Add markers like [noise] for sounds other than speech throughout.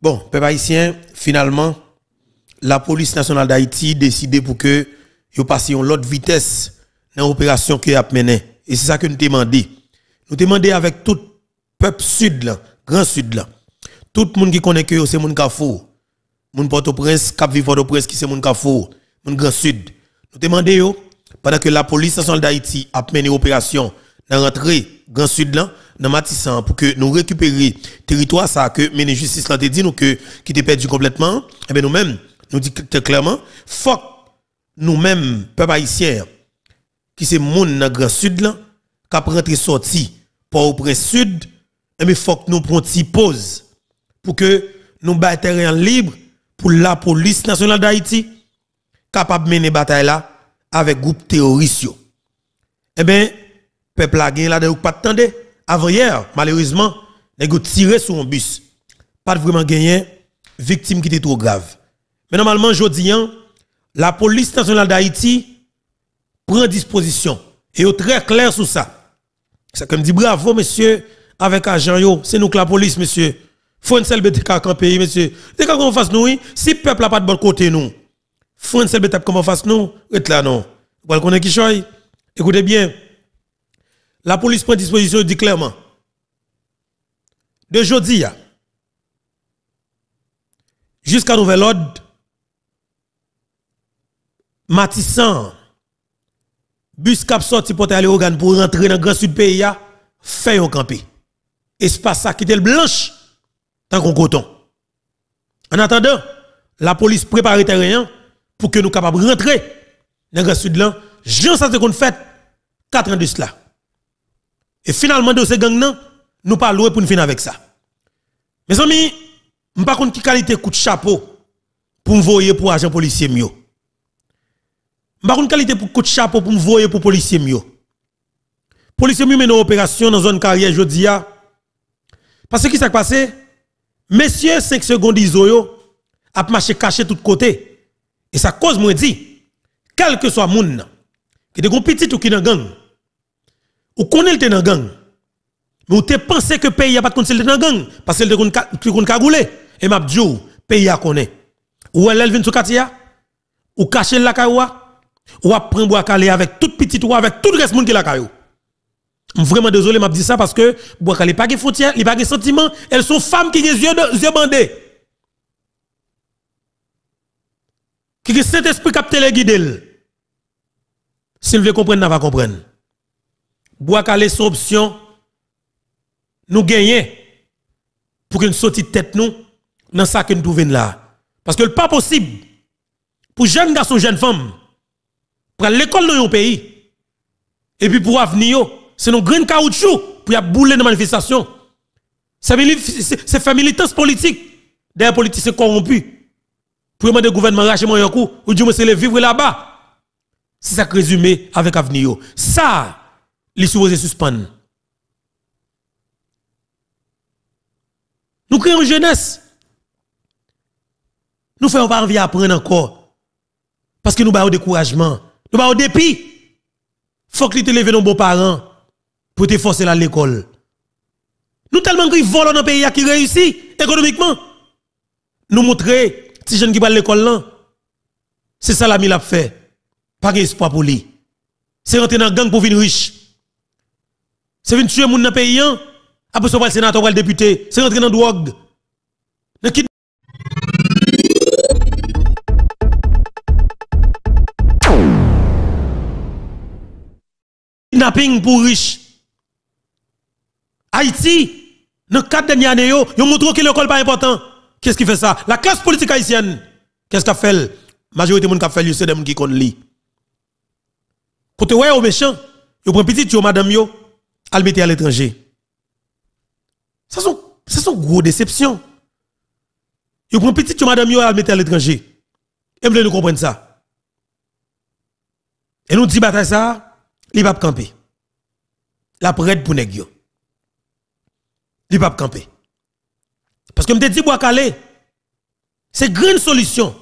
Bon, peuple haïtien, finalement, la police nationale d'Haïti décidé pour que vous passiez une autre vitesse dans l'opération que a menée. Et c'est ça que nous demandons. Nous demandons avec tout peuple sud là, grand sud Tout le monde qui connaît que c'est mon le Mon Port-au-Prince, Cap Vivre de au prince qui c'est mon kafou, mon grand sud. Nous demandons pendant que la police nationale d'Haïti a mené l'opération dans l'entrée grand sud dans pour que nous récupérions territoire ça que mener justice là dit nous que qui était perdu complètement et eh ben nous-mêmes nous dit clairement fuck nous-mêmes peuple haïtien qui c'est monde dans grand sud là qui rentré sorti pour au sud et eh ben fuck nous prend une pause pour que nous terrain libre pour la police nationale d'Haïti capable mener bataille là avec groupe terroriste. Eh bien, peuple a gagné là pas attendu. Avant-hier, malheureusement, les gars tiré sur un bus. Pas vraiment gagné, victime qui était trop grave. Mais normalement, aujourd'hui, hein, la police nationale d'Haïti prend disposition. Et est très clair sur ça. Ça comme dit bravo, monsieur, avec agent, c'est nous que la police, monsieur. Fonsel BTK en pays, monsieur. Dès qu'on fasse nous, si le peuple n'a pas de bon côté, nous. Fonsel comme comment fasse nous, rete là, non. Vous connaissez qui choye? Écoutez bien. La police prend disposition, dit clairement. De jeudi jusqu'à nouvel ordre, Matissan, bus cap sorti pour aller au pour rentrer dans le grand sud pays, fait un campé. Espace ça qui le blanche, tant qu'on coton. En attendant, la police prépare terrain pour que nous capables rentrer dans le grand sud là. Jean ça qu'on fait 4 ans de cela. Et finalement, de ces gangs, nous pas pour nous finir avec ça. Mes amis, je ne pas qui qualité coup de chapeau pour me voyer pour agent policier mieux. Je ne pas qualité pour coup de chapeau pour me voyer pour policier mieux. Policier mieux mène une opération dans zone carrière dis. Parce que qu'est-ce qui s'est passé? Messieurs 5 secondes iso a marché caché tout côté. Et ça cause moi dit, quel que soit moun qui un petit ou qui dans gang, ou connaît le dans gang. Mais ou te pensé que pays a pas de le dans gang parce qu'il te connaît cagoulé et m'a dit oh, pays a connaît. Ou elle vient sur quartier ou caché la caillou ou prend bois calé avec toute petite ou avec tout le reste monde qui la caillou. Vraiment désolé m'a dit ça parce que bois calé pas de frontière, il pas de sentiment, elles sont femmes qui ont yeux yeux bandés. Qui ont Saint-Esprit qui a Si S'il veut comprendre, n'a pas comprendre bois ait son option, nous gagnons pour qu'une sortie de tête nous dans ça que nous trouvons là. Parce que le pas possible pour jeunes garçons, jeunes femmes, pour l'école dans le pays, et puis pour avenir, c'est nos grains caoutchouc pour y bouler dans manifestation C'est faire militance politique des politiciens corrompus. Pour demander au gouvernement racheter mon coup, ou du moins c'est les vivre là-bas. C'est ça que résumé avec avenir. Ça, les supposés suspendre. Nous créons une jeunesse. Nous faisons pas envie d'apprendre encore. Parce que nous avons découragement. Nous avons dépit. Faut que te lèves nos beaux-parents pour te forcer à l'école. Nous tellement qu'ils volent dans le pays qui réussit économiquement. Nous montrer, ces jeunes qui à l'école là, c'est ça l'ami l'a fait. Pas d'espoir pour lui. C'est rentrer dans la gang pour venir riche. C'est venu tuer mon dans pays hein? après ça le sénateur le député, c'est rentré dans drogue. n'a Kidnapping pour riches. Haïti, dans quatre dernières années, ils ont montré que l'école n'est pas important. Qu'est-ce qui fait ça La classe politique haïtienne, qu'est-ce qu'elle fait La majorité des gens qui fait, c'est des gens qui connaissent. Côté ouais, aux méchants, ils prennent petit, ils madame, Al le à l'étranger. Ça sont, ça sont gros déceptions. a une petit madame yo à à l'étranger. Et nous comprendre ça. Et nous dit bataille ça, il va camper. La prête pour nèg yo. Il va camper. Parce que me dit bois calé. C'est grande solution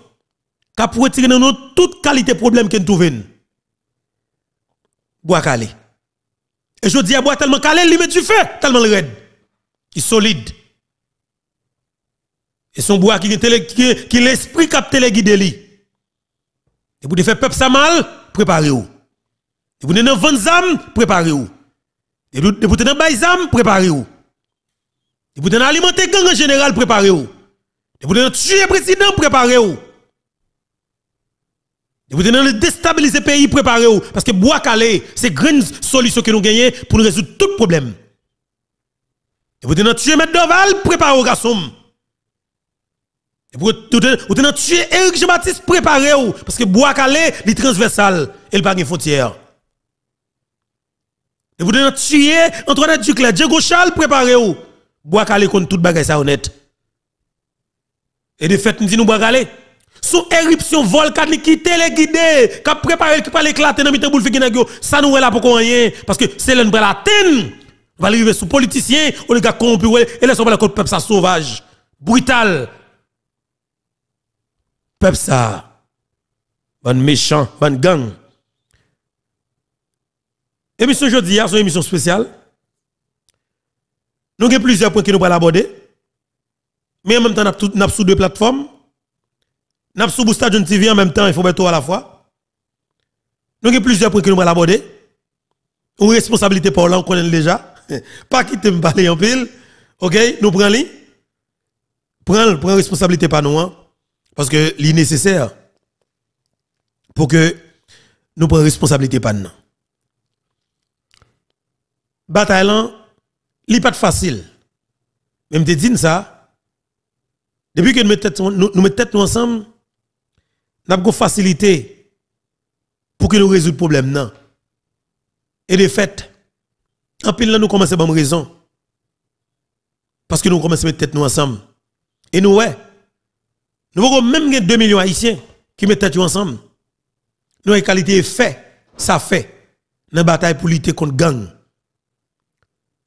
qui pour retirer dans nous toute qualité problème que nous trouvons. Bois calé. Et je dis à bois tellement calé, il met du tellement le raide. Il est solide. Et son bois qui est l'esprit qui a téléguidé lui. Et vous faire peuple ça mal, préparez-vous. Et vous devez vendre 20 préparez-vous. Et vous devez faire préparez-vous. Et vous devez alimenter gang en général, préparez-vous. Et vous devez tuer tuer président, préparez-vous. Vous devez déstabiliser le pays, préparez vous Parce que bois calé, c'est grande solution que nous gagnons pour nous résoudre tout problème. vous devez tuer Medeval, Doval, préparez-vous, garçon. vous devez tuer Eric Jean-Baptiste, préparez-vous. Parce que bois calé, il est transversal et il n'y pas de frontière. vous devez tuer Antoinette Ducler Diego Charles, préparez-vous. Bois calé contre toute bagaille, ça honnête. Et de fait, nous disons, bois calé. Sous éruption volcanique qui guidé qui a préparé, qui a éclaté dans le boule de ça nous est là pour rien. Parce que c'est l'un de la tête. On va arriver sous politiciens, on les gars corrompus, et là, on va le peuple ça sauvage, brutal. Peuple ça, ban méchant, ban gang. Émission jeudi, c'est une émission spéciale. Nous avons plusieurs points que nous allons aborder. Mais en même temps, nous avons sous deux plateformes. Nous sommes sous TV en même temps, il faut mettre tout à la fois. Nous avons plusieurs points que nous allons aborder. Une responsabilité pour là, on connaît déjà. [laughs] Pas quitter me parler en pile. OK, nous prenons les. Prenons prenons responsabilité pour nous, hein? parce que c'est nécessaire pour que nous prenions responsabilité pour nous. Bataille, n'est pas facile. Même te dit ça, depuis que nous mettons nous, nous, ensemble, n'a pas facilité pour nous résout le problème. Non. Et de fait, en pile là, nous commençons à avoir raison. Parce que nous commençons à mettre tête nous ensemble. Et nous, ouais, nous avons même 2 millions haïtiens qui mettent tête ensemble. Nous avons qualité fait, ça fait, dans la bataille pour lutter contre gang.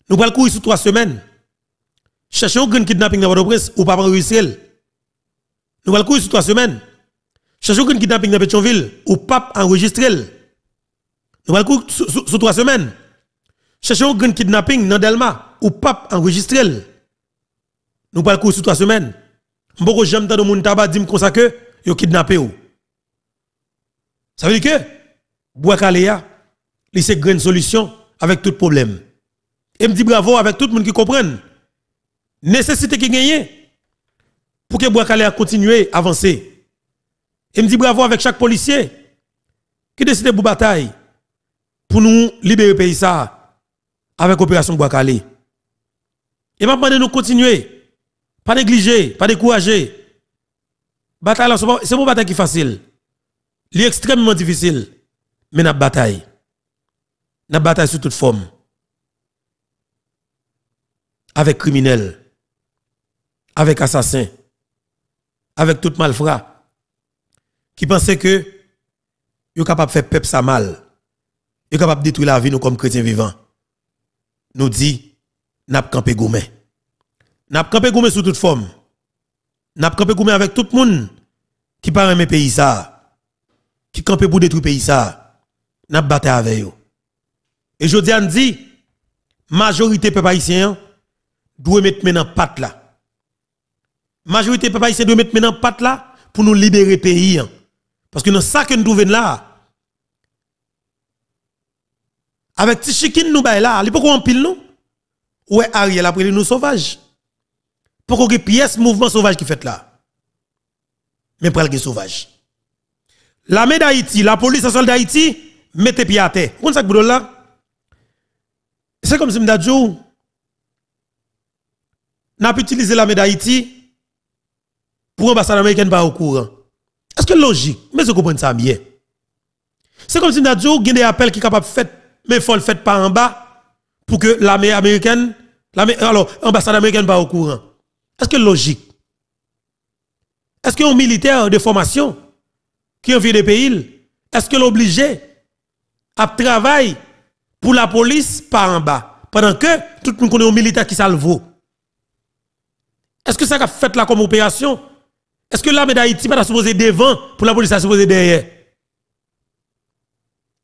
Nous le courir sur trois semaines. Cherchons un grand kidnapping dans votre presse ou pas Réussir. Nous le courir sur trois semaines. Changer aucun kidnapping dans Pétionville, ou pape enregistré. Nous allons sous trois semaines. Cherchez un kidnapping dans Delma, ou pape enregistré. Nous coup sous trois semaines. de gens tant de monde tabac disent comme ça que ont kidnappé ou. Ça veut dire que Bouakalea... il c'est grande solution avec tout problème. Et me dit bravo avec tout le monde qui comprend. Nécessité qui gagne pour que Bouakalea continue à avancer. Et me dit bravo avec chaque policier qui décide pour bataille pour nous libérer le pays ça avec opération Il Et maintenant, nous continuer. Pas négliger, pas décourager. Bataille, c'est pas bataille qui est facile. est extrêmement difficile. Mais nous bataille. Nous bataille sous toute forme. Avec criminels. Avec assassins. Avec tout malfrat qui pensait que étaient capable de faire peuple ça mal, étaient capable de détruire la vie nous comme chrétiens vivants, nous dit, n'a pas campé gourmet. N'a pas campé gourmet sous toute forme. N'a pas campé gourmet avec tout le monde qui parle mes pays ça, qui campé pour détruire pays ça, n'a pas battu avec eux. Et je dis, dit, majorité peuple haïtien doit mettre maintenant patte là. Majorité peuple haïtien doit mettre maintenant patte là pour nous libérer pays. Hein. Parce que dans ça que nous trouvons là, avec petit nous bail là, il peut qu'on pile nous. Ouais, Ariel après nous sauvages. Pourquoi que pièce mouvement sauvage qui fait là Mais pour le sauvage. La main d'Haïti, la police nationale d'Haïti, mettez pied à terre. Vous savez là C'est comme si m'dadjou n'a pas utilisé médaille d'Haïti pour l'ambassade américaine pas au courant. Est-ce que logique Mais vous comprends ça bien. C'est comme si nous a des appels qui sont capables de faire, mais il faut le faire par en bas pour que l'armée américaine, alors l'ambassade américaine pas au courant. Est-ce que logique Est-ce qu'un militaire de formation qui vient de pays, est-ce est obligé à travailler pour la police par en bas pendant que tout le monde connaît un militaire qui vaut Est-ce que ça a fait la coopération opération est-ce que l'armée d'Haïti va pas supposé devant pour la police, supposé derrière?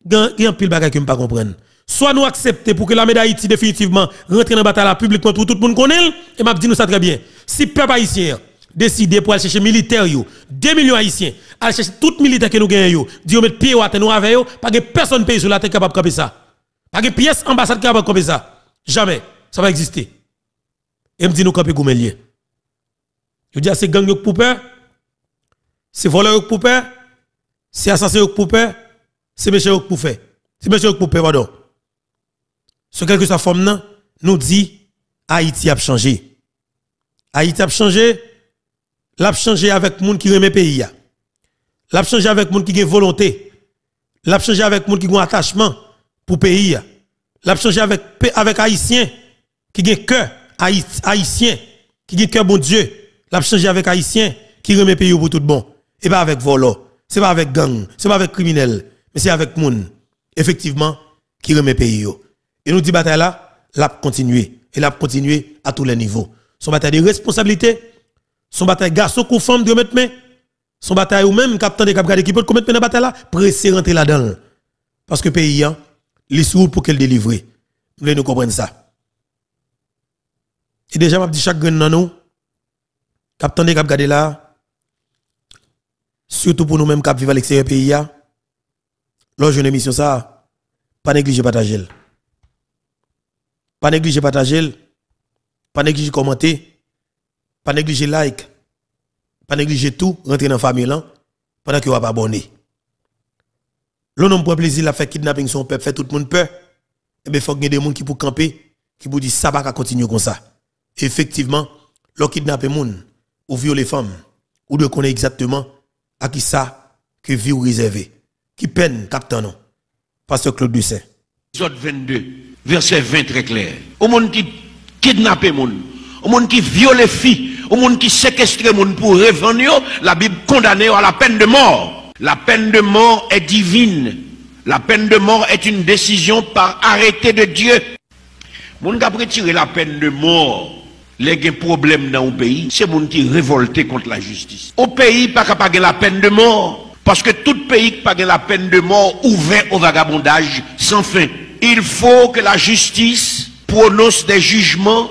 Il y a un pile bagage que je ne comprends pas. Soit nous acceptons pour que l'armée d'Haïti définitivement rentre dans la bataille publiquement pour tout le monde connaît, et m'a dit nous ça très bien. Si peuple haïtien décide pour aller chercher militaires, 2 millions haïtiens, aller chercher tout militaire que nous gagnons, dire mettre pied à terre nous avec eux, pas que personne pays sur la terre capable de camper ça. Pas que pièce ambassade capable de ça. Jamais. Ça va exister. Et dit nous camper Goumelier. Je dis à ces gangs pour peur c'est voleur pour paix, c'est assassin pour paix, c'est méchant pour faire. C'est méchant pour paix, pardon. Ce quelque sa forme, nous dit Haïti a changé. Haïti a changé, l'a changé avec monde qui remet pays. L'a changé avec monde qui a volonté. L'a changé avec monde qui a attachement pour pays. L'a changé avec, avec Haïtiens qui a cœur Haïtien, qui a cœur bon Dieu. L'a changé avec Haïtiens qui remet pays pour tout bon. Et pas avec volo, c'est pas avec gang, c'est pas avec criminel, mais c'est avec moun, effectivement, qui remet pays. Et nous dit bataille là, l'a continuer. Et l'a continuer à tous les niveaux. Son bataille de responsabilité, son bataille garçon ou femme de mettre son bataille ou même capitaine de cap qui peut commettre dans bataille là, pressé rentrer là-dedans. Parce que pays, hein, il les sous pour qu'elle délivre. Vous voulez nous comprendre ça. Et déjà, m'a dit chaque grain dans nous, capitaine de cap là, surtout pour nous-mêmes qui vivons à l'extérieur du pays, lorsque une émission ça, pas négliger partager. Pas négliger partager, pas négliger commenter, pas négliger like, pas négliger tout, rentrer dans la famille là, pendant que vous pas abonné. Le nombre de plaisir, à faire kidnapping son peuple, fait tout le monde peur. Et eh faut il faut que des gens qui pour camper, qui pour dire ça va continuer comme ça. Effectivement, le kidnapping gens, ou les femmes, ou de connaître exactement qui ça que vie réservé. Qui peine, capitaine, pasteur Claude Dussin. Exode 22, verset 20 très clair. Au monde qui kidnappe monde, au monde qui viole filles, au monde qui séquestre monde pour revenir, la Bible condamné à la peine de mort. La peine de mort est divine. La peine de mort est une décision par arrêté de Dieu. Mon qui la peine de mort les problèmes dans le pays, c'est monde qui révolté contre la justice. Au pays, pas capable la peine de mort. Parce que tout pays qui pas la peine de mort ouvert au vagabondage sans fin. Il faut que la justice prononce des jugements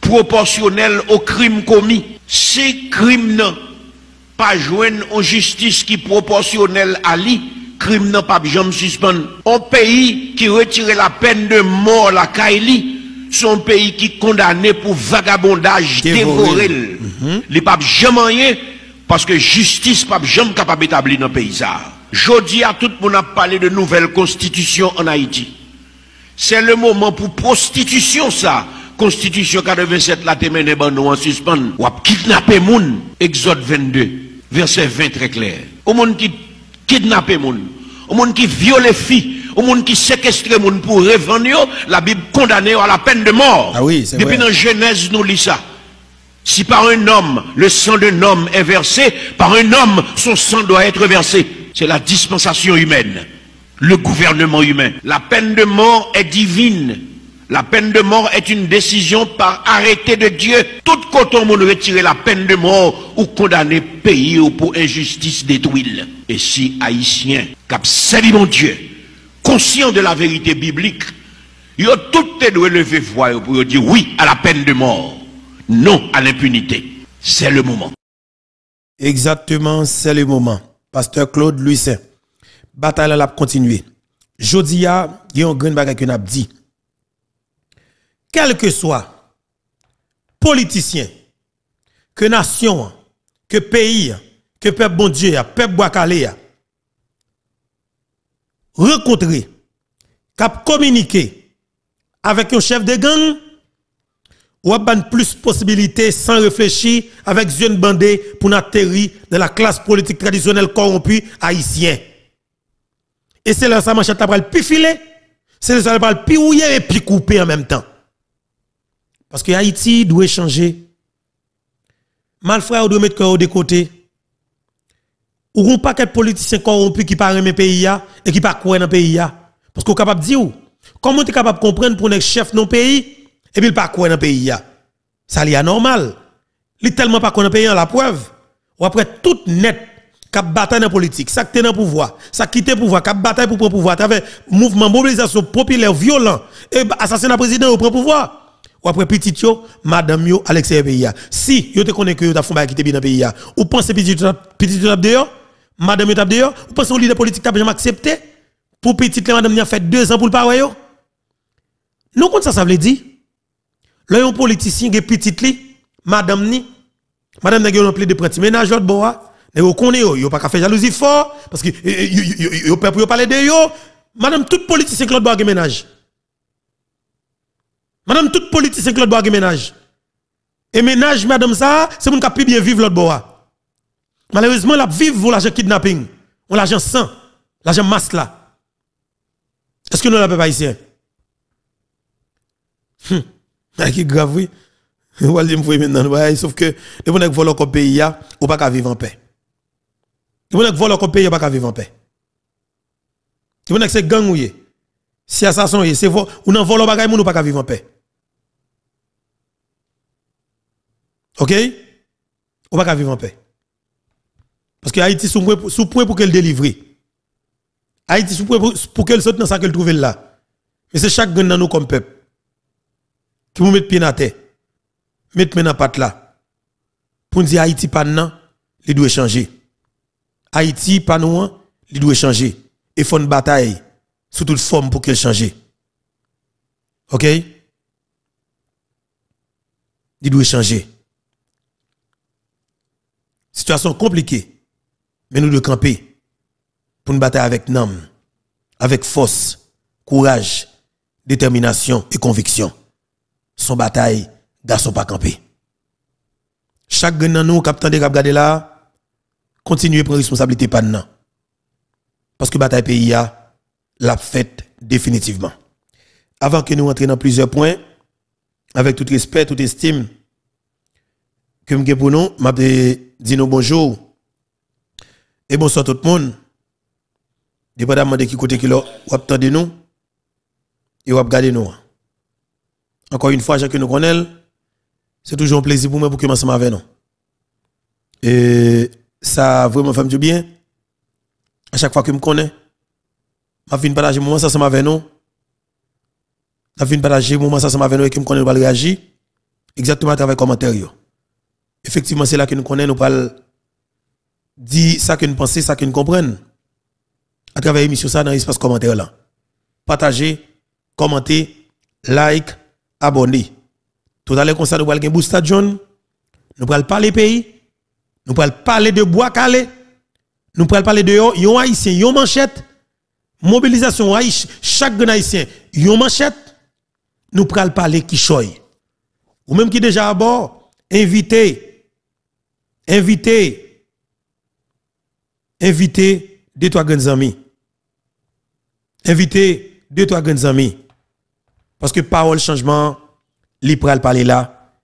proportionnels aux crimes commis. Ces crimes n'ont pas joindre en justice qui proportionnelle à lui, crime n'a pas besoin de suspendre. Un pays qui retire la peine de mort la Kaili, son pays qui est condamné pour vagabondage, dévoré. Mhm. Les papes jamais rien, parce que justice pas jamais capable d'établir dans le pays. dis à tout le monde a parlé de nouvelle constitution en Haïti. C'est le moment pour prostitution ça. Constitution 87 la témené ban en suspens. Ou kidnapper moun. Exode 22, verset 20 très clair. Au monde qui kidnappe moun, au monde qui viole filles, au monde qui séquestre monde pour revendre, la Bible condamne à la peine de mort. Ah oui, Depuis dans Genèse, nous lit ça. Si par un homme, le sang d'un homme est versé, par un homme, son sang doit être versé. C'est la dispensation humaine, le gouvernement humain. La peine de mort est divine. La peine de mort est une décision par arrêté de Dieu. Tout côté on retirer la peine de mort ou condamner pays ou pour injustice détruite. Et si haïtien, cap mon Dieu, conscient de la vérité biblique, y a tout doit lever voix pour dire oui à la peine de mort, non à l'impunité. C'est le moment. Exactement, c'est le moment. Pasteur Claude Lucin, bataille la continuer. Jodia, il y a un dit. Quel que soit politicien, que nation, que pays, que peuple bon Dieu, peuple calé. Rencontrer, cap communiquer avec un chef de gang, ou ban plus possibilités sans réfléchir avec une bandé pour atterrir dans la classe politique traditionnelle corrompue haïtienne. Et c'est là ça va le c'est là ça le et plus coupé en même temps. Parce que Haïti doit changer. Malfred doit mettre cœur de côté ou un paquet de politiciens corrompus qui parlent mes pays et qui pas dans pays parce qu'on capable de dire comment tu es capable de comprendre pour un chef dans pays et puis il pas dans pays ça a normal li tellement pas dans pays la preuve ou après tout net cap bataille dans politique ça qui dans pouvoir ça quitter pouvoir cap bataille pour prendre pouvoir travers mouvement mobilisation populaire violent et assassinat président au prend pouvoir ou après Petitio, madame yo, à l'extérieur Si yo te connais que yo ta fond qui te bien dans pays, ou pense petit yo, dehors, madame yo de yo, vous pensez que leader politique t'a jamais accepté pour petite madame a fait deux ans pour le parler yo. Nous comme ça ça veut dire Le un politicien qui petite li, madame ni madame n'a pas de petit ménage l'autre bois, Yon connaît yo, yo pas fait faire jalousie fort parce que yo peuple yo parler de yo. Madame tout politicien Claude Bois ménage. Madame tout politicien Claude Bois ménage. Et ménage madame ça, c'est mon qui bien vivre l'autre bois. Malheureusement, la vive pour l'argent kidnapping. On l'argent sang. l'argent masse là. Est-ce que nous l'avons pas ici? Hein? Hum. Ah, qui grave, oui. Waldim maintenant. maintenant, sauf que, les bonnes volent au pays, ou pas qu'à vivre en paix. Les bonnes volent au pays, ou pas qu'à vivre en paix. Les bonnes c'est gang ou yé. Si assassin c'est vo, ou n'en volent bagay moun ou pas qu'à vivre en paix. Ok? Ou pas qu'à vivre en paix. Parce que Haïti sous point, pour qu'elle délivre. Haïti sous point pour, qu'elle saute dans ça qu'elle trouve là. Mais c'est chaque gang dans nous comme peuple. Qui vous mettre pied dans terre. Mettre main dans patte là. Pour nous dire Haïti pas non, il doit changer. Haïti pas non, hein, il doit changer. Et faut une bataille sous toute forme pour qu'elle change. OK Il doit changer. Situation compliquée. Mais nous devons camper pour une bataille avec nam, avec force, courage, détermination et conviction. Son bataille, garçon pas camper. Chaque dans nous, capitaine de cap là, continuez à prendre responsabilité pas Parce que bataille pays a la fête définitivement. Avant que nous rentrions dans plusieurs points, avec tout respect, toute estime que nous pour nous, dit bonjour et bonsoir tout le monde. Dépendamment de qui côté qui l'a, ou de nous, et vous regardez nous. Encore une fois, chacun nous connaît, c'est toujours un plaisir pour moi pour que ensemble avec nous. Et ça vraiment fait du bien. À chaque fois que je me connais, je viens partager mon moment ensemble avec nous. Je viens partager mon moment ensemble avec nous et que je me connais, je réagir exactement à travers les commentaires. Effectivement, c'est là que nous connaissons, nous parlons dit ça que nous pensons, ça que nous comprenons. À travers l'émission, ça dans l'espace commentaire là. Partagez, commentez, like, abonnez. Tout à l'heure, comme ça, nous parlons booster John. Nous parlons parler pays. Nous parlons parler de bois Calais. Nous parlons parler de yon haïtien, yon manchette. Mobilisation haïtien, chaque haïtien, yon manchette. Nous parlons parler qui choy. Ou même qui déjà à bord, invité. Invité. Invitez deux, trois grandes amis. Invitez deux, trois grandes amis. Parce que parole changement, à parler là,